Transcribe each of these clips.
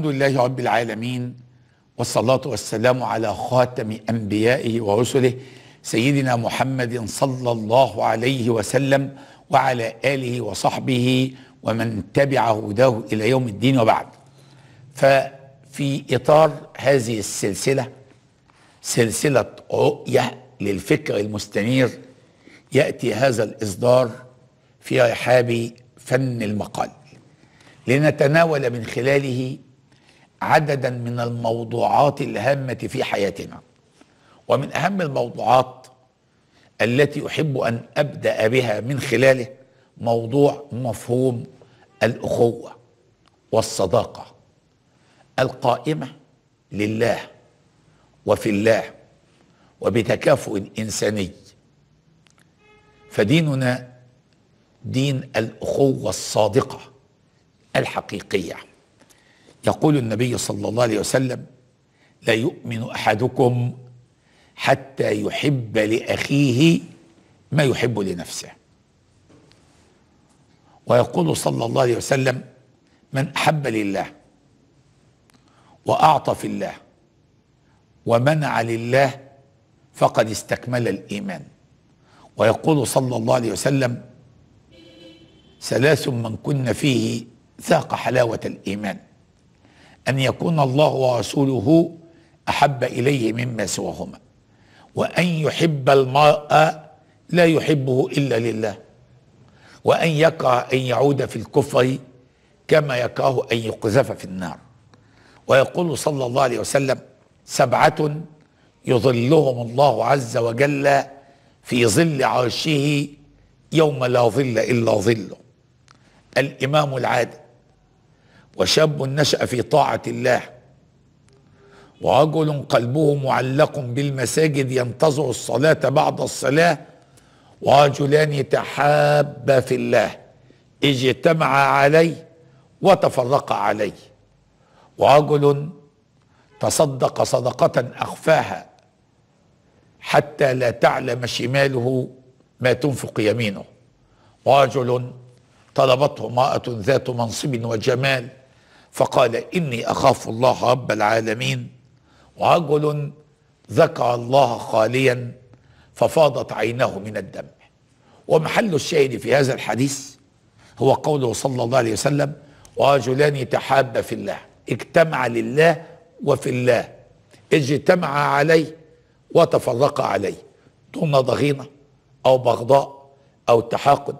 الحمد لله رب العالمين والصلاة والسلام على خاتم أنبيائه ورسله سيدنا محمد صلى الله عليه وسلم وعلى آله وصحبه ومن تبع هداه إلى يوم الدين وبعد ففي إطار هذه السلسلة سلسلة رؤية للفكر المستنير يأتي هذا الإصدار في رحاب فن المقال لنتناول من خلاله عددا من الموضوعات الهامة في حياتنا ومن أهم الموضوعات التي أحب أن أبدأ بها من خلاله موضوع مفهوم الأخوة والصداقة القائمة لله وفي الله وبتكافؤ إنساني فديننا دين الأخوة الصادقة الحقيقية يقول النبي صلى الله عليه وسلم لا يؤمن احدكم حتى يحب لاخيه ما يحب لنفسه ويقول صلى الله عليه وسلم من احب لله واعطى في الله ومنع لله فقد استكمل الايمان ويقول صلى الله عليه وسلم ثلاث من كن فيه ذاق حلاوه الايمان أن يكون الله ورسوله أحب إليه مما سواهما وأن يحب المرء لا يحبه إلا لله وأن يكره أن يعود في الكفر كما يكره أن يقذف في النار ويقول صلى الله عليه وسلم سبعة يظلهم الله عز وجل في ظل عرشه يوم لا ظل إلا ظله الإمام العادل وشاب نشأ في طاعة الله ورجل قلبه معلق بالمساجد ينتظر الصلاة بعد الصلاة ورجلان تحابا في الله اجتمعا عليه وتفرقا عليه ورجل تصدق صدقة أخفاها حتى لا تعلم شماله ما تنفق يمينه ورجل طلبته امرأة ذات منصب وجمال فقال إني أخاف الله رب العالمين ورجل ذكر الله خاليا ففاضت عيناه من الدم ومحل الشاهد في هذا الحديث هو قوله صلى الله عليه وسلم ورجلان تحابا في الله اجتمع لله وفي الله اجتمع عليه وتفرق عليه دون ضغينة أو بغضاء أو تحاقد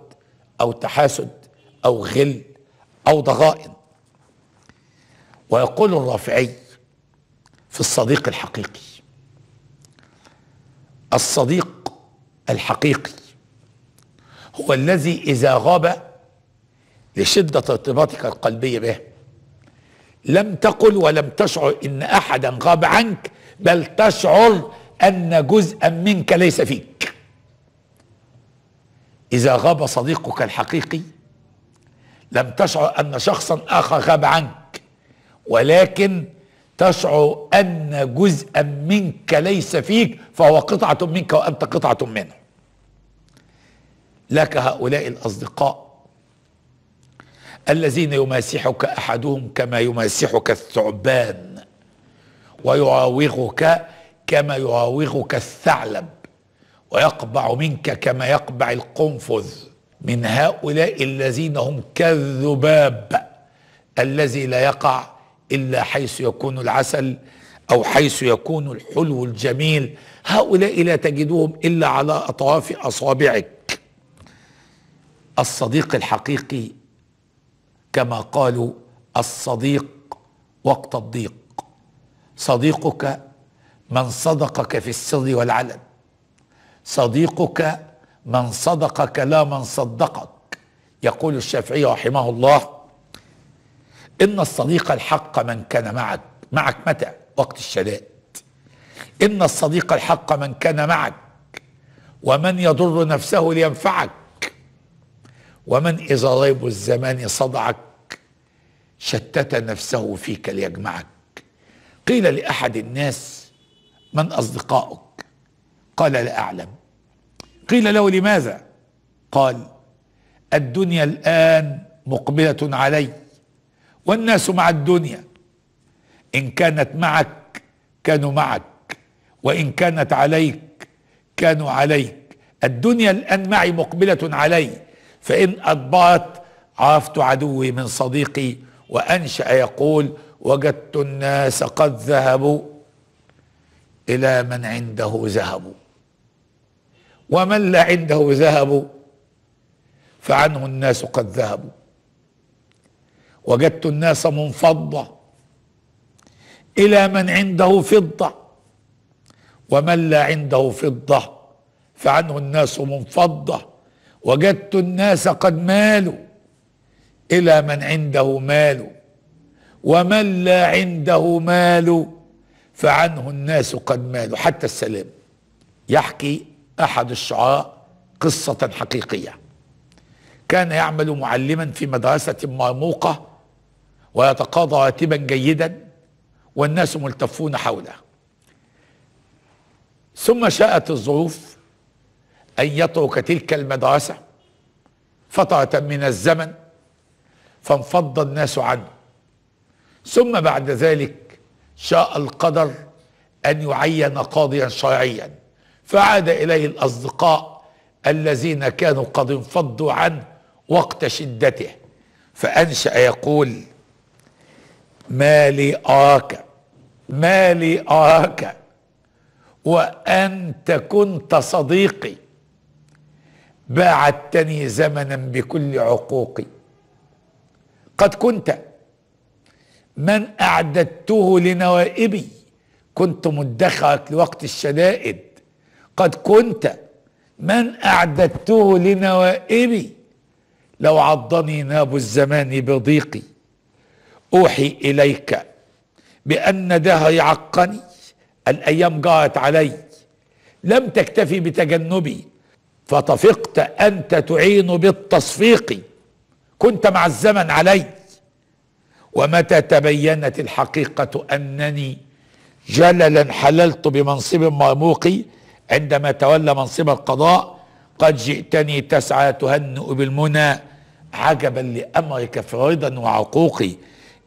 أو تحاسد أو غل أو ضغائن ويقول الرافعي في الصديق الحقيقي الصديق الحقيقي هو الذي إذا غاب لشدة ارتباطك القلبي به لم تقل ولم تشعر إن أحدا غاب عنك بل تشعر أن جزءا منك ليس فيك إذا غاب صديقك الحقيقي لم تشعر أن شخصا آخر غاب عنك ولكن تشعر أن جزءا منك ليس فيك فهو قطعة منك وأنت قطعة منه لك هؤلاء الأصدقاء الذين يماسحك أحدهم كما يماسحك الثعبان ويراوغك كما يراوغك الثعلب ويقبع منك كما يقبع القنفذ من هؤلاء الذين هم كالذباب الذي لا يقع إلا حيث يكون العسل أو حيث يكون الحلو الجميل هؤلاء لا تجدهم إلا على أطراف أصابعك الصديق الحقيقي كما قالوا الصديق وقت الضيق صديقك من صدقك في السر والعلن صديقك من صدقك لا من صدقك يقول الشافعي رحمه الله إن الصديق الحق من كان معك معك متى وقت الشدائد إن الصديق الحق من كان معك ومن يضر نفسه لينفعك ومن إذا ريب الزمان صدعك شتت نفسه فيك ليجمعك قيل لأحد الناس من أصدقائك قال لا أعلم قيل له لماذا قال الدنيا الآن مقبلة علي والناس مع الدنيا إن كانت معك كانوا معك وإن كانت عليك كانوا عليك الدنيا الآن معي مقبلة علي فإن أضبعت عرفت عدوي من صديقي وأنشأ يقول وجدت الناس قد ذهبوا إلى من عنده ذهبوا ومن لا عنده ذهبوا فعنه الناس قد ذهبوا وجدت الناس منفضة إلى من عنده فضة ومن لا عنده فضة فعنه الناس منفضة وجدت الناس قد مالوا إلى من عنده مال ومن لا عنده مال فعنه الناس قد مالوا حتى السلام يحكي أحد الشعراء قصة حقيقية كان يعمل معلما في مدرسة مرموقة ويتقاضى راتبا جيدا والناس ملتفون حوله ثم شاءت الظروف أن يترك تلك المدرسة فترة من الزمن فانفض الناس عنه ثم بعد ذلك شاء القدر أن يعين قاضيا شرعيا فعاد إليه الأصدقاء الذين كانوا قد انفضوا عنه وقت شدته فأنشأ يقول مالي اراك مالي اراك وانت كنت صديقي باعدتني زمنا بكل عقوقي قد كنت من اعددته لنوائبي كنت مدخرك لوقت الشدائد قد كنت من اعددته لنوائبي لو عضني ناب الزمان بضيقي اوحي اليك بان ده يعقني الايام جاءت علي لم تكتفي بتجنبي فطفقت انت تعين بالتصفيق كنت مع الزمن علي ومتى تبينت الحقيقه انني جللا حللت بمنصب ماموقي عندما تولى منصب القضاء قد جئتني تسعى تهنئ بالمنى عجبا لامرك فرضا وعقوقي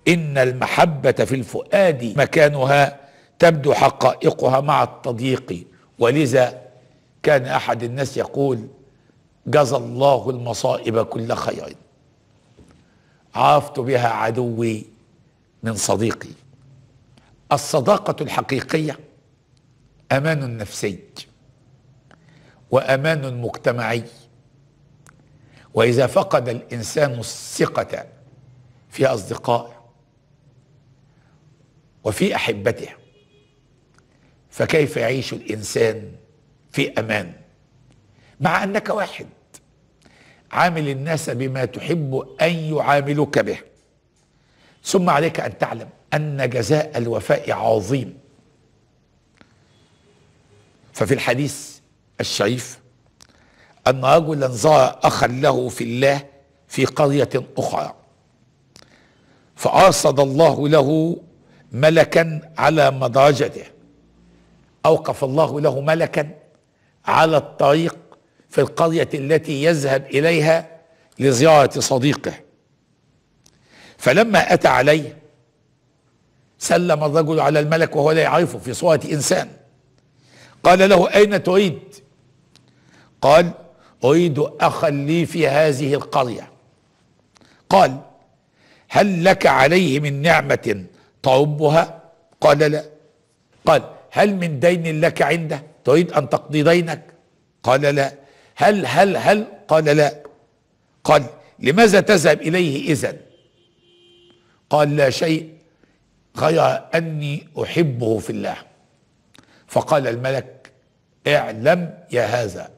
إن المحبة في الفؤاد مكانها تبدو حقائقها مع التضييق ولذا كان أحد الناس يقول جزى الله المصائب كل خير عافت بها عدوي من صديقي الصداقة الحقيقية أمان نفسي وأمان مجتمعي وإذا فقد الإنسان الثقة في أصدقائه وفي احبته فكيف يعيش الانسان في امان مع انك واحد عامل الناس بما تحب ان يعاملوك به ثم عليك ان تعلم ان جزاء الوفاء عظيم ففي الحديث الشريف ان رجلا زار اخا له في الله في قريه اخرى فارصد الله له ملكا على مضاجته اوقف الله له ملكا على الطريق في القريه التي يذهب اليها لزياره صديقه فلما اتى عليه سلم الرجل على الملك وهو لا يعرفه في صوره انسان قال له اين تريد قال اريد اخا لي في هذه القريه قال هل لك عليه من نعمه تعبها قال لا قال هل من دين لك عنده تريد أن تقضي دينك قال لا هل هل هل قال لا قال لماذا تذهب إليه إذا قال لا شيء غير أني أحبه في الله فقال الملك اعلم يا هذا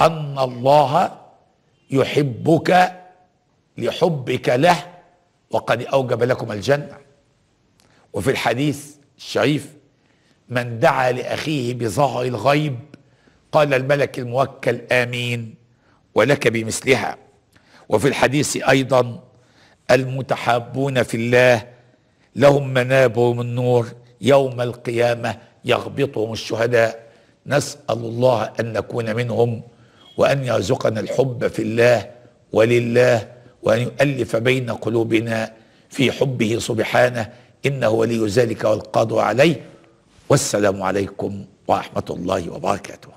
أن الله يحبك لحبك له وقد أوجب لكم الجنة وفي الحديث الشريف من دعا لأخيه بظهر الغيب قال الملك الموكل آمين ولك بمثلها وفي الحديث أيضا المتحابون في الله لهم منابر من نور يوم القيامة يغبطهم الشهداء نسأل الله أن نكون منهم وأن يرزقنا الحب في الله ولله وأن يؤلف بين قلوبنا في حبه سبحانه إنه ولي ذلك والقادر عليه والسلام عليكم ورحمة الله وبركاته